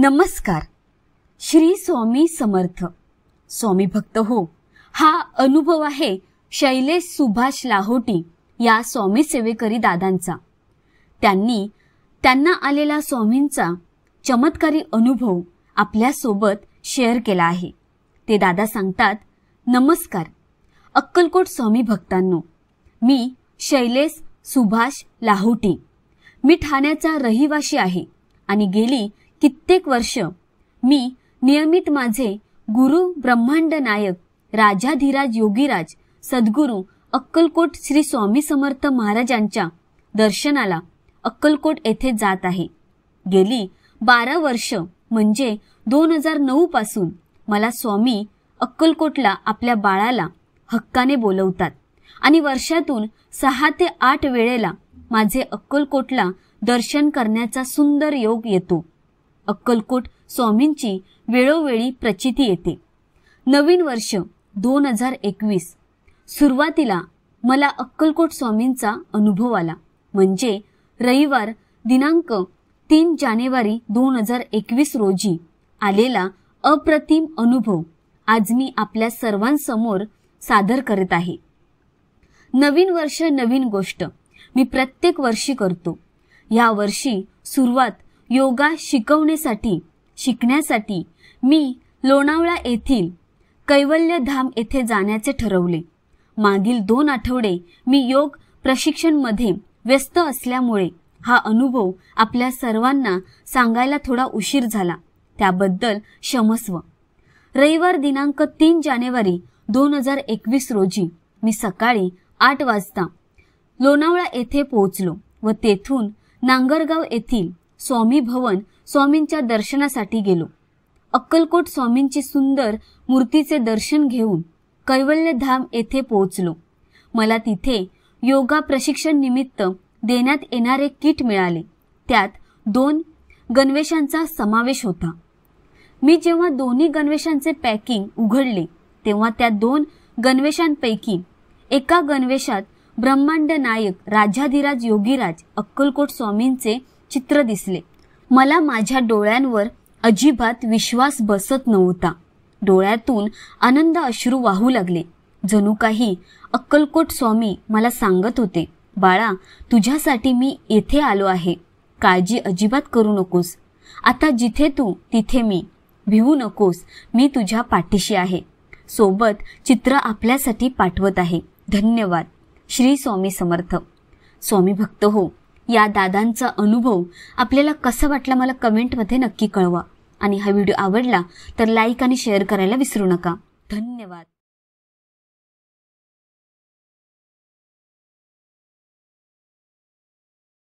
नमस्कार श्री स्वामी समर्थ स्वामी भक्त हो हा अनुभव आहे शैलेश सुभाष लाहोटी या स्वामी सेवेकरी दादांचा त्यांनी त्यांना आलेला स्वामींचा चमत्कारी अनुभव आपल्यासोबत शेअर केला आहे ते दादा सांगतात नमस्कार अक्कलकोट स्वामी भक्तांनो मी शैलेश सुभाष लाहोटी मी ठाण्याचा रहिवाशी आहे आणि गेली कित्येक वर्ष मी नियमित माझे गुरु ब्रह्मांड नायक राजाधिराज योगीराज सद्गुरू अक्कलकोट श्री स्वामी समर्थ महाराजांच्या दर्शनाला अक्कलकोट येथे जात आहे गेली बारा वर्ष म्हणजे दोन हजार नऊ पासून मला स्वामी अक्कलकोटला आपल्या बाळाला हक्काने बोलवतात आणि वर्षातून सहा ते आठ वेळेला माझे अक्कलकोटला दर्शन करण्याचा सुंदर योग येतो अक्कलकोट स्वामींची वेळोवेळी प्रचिती येते नवीन वर्ष दोन हजार एकवीस सुरुवातीला मला अक्कलकोट स्वामींचा अनुभव आला म्हणजे रविवार दिनांक तीन जानेवारी दोन हजार एकवीस रोजी आलेला अप्रतिम अनुभव आज मी आपल्या सर्वांसमोर सादर करत आहे नवीन वर्ष नवीन गोष्ट मी प्रत्येक वर्षी करतो या वर्षी सुरुवात योगा शिकवण्यासाठी शिकण्यासाठी मी लोणावळा येथील कैवल्य धाम येथे जाण्याचे ठरवले मागील दोन आठवडे मी योग प्रशिक्षणमध्ये व्यस्त असल्यामुळे हा अनुभव आपल्या सर्वांना सांगायला थोडा उशीर झाला त्याबद्दल क्षमस्व रविवार दिनांक तीन जानेवारी दोन हजार एकवीस रोजी मी सकाळी आठ वाजता लोणावळा येथे पोहोचलो व तेथून नांगरगाव येथील स्वामी भवन स्वामींच्या दर्शनासाठी गेलो अक्कलकोट स्वामींची सुंदर मूर्तीचे दर्शन घेऊन कैवल्यधाम येथे पोहोचलो मला तिथे योगा प्रशिक्षण निमित्त देण्यात येणारे किट मिळाले त्यात दोन गणवेशांचा समावेश होता मी जेव्हा दोन्ही गणवेशांचे पॅकिंग उघडले तेव्हा त्या दोन गणवेशांपैकी एका गणवेशात ब्रह्मांड नायक राजाधिराज योगीराज अक्कलकोट स्वामींचे चित्र दिसले मला माझ्या डोळ्यांवर अजिबात विश्वास बसत नव्हता डोळ्यातून आनंद अश्रू वाहू लागले जणू काही अक्कलकोट स्वामी मला सांगत होते बाळा तुझ्यासाठी मी येथे आलो आहे काळजी अजिबात करू नकोस आता जिथे तू तिथे मी भिवू नकोस मी तुझ्या पाठीशी आहे सोबत चित्र आपल्यासाठी पाठवत आहे धन्यवाद श्री स्वामी समर्थ स्वामी भक्त हो या दादांचा अनुभव आपल्याला कसा वाटला मला कमेंटमध्ये नक्की कळवा आणि हा व्हिडिओ आवडला तर लाईक आणि शेअर करायला विसरू नका धन्यवाद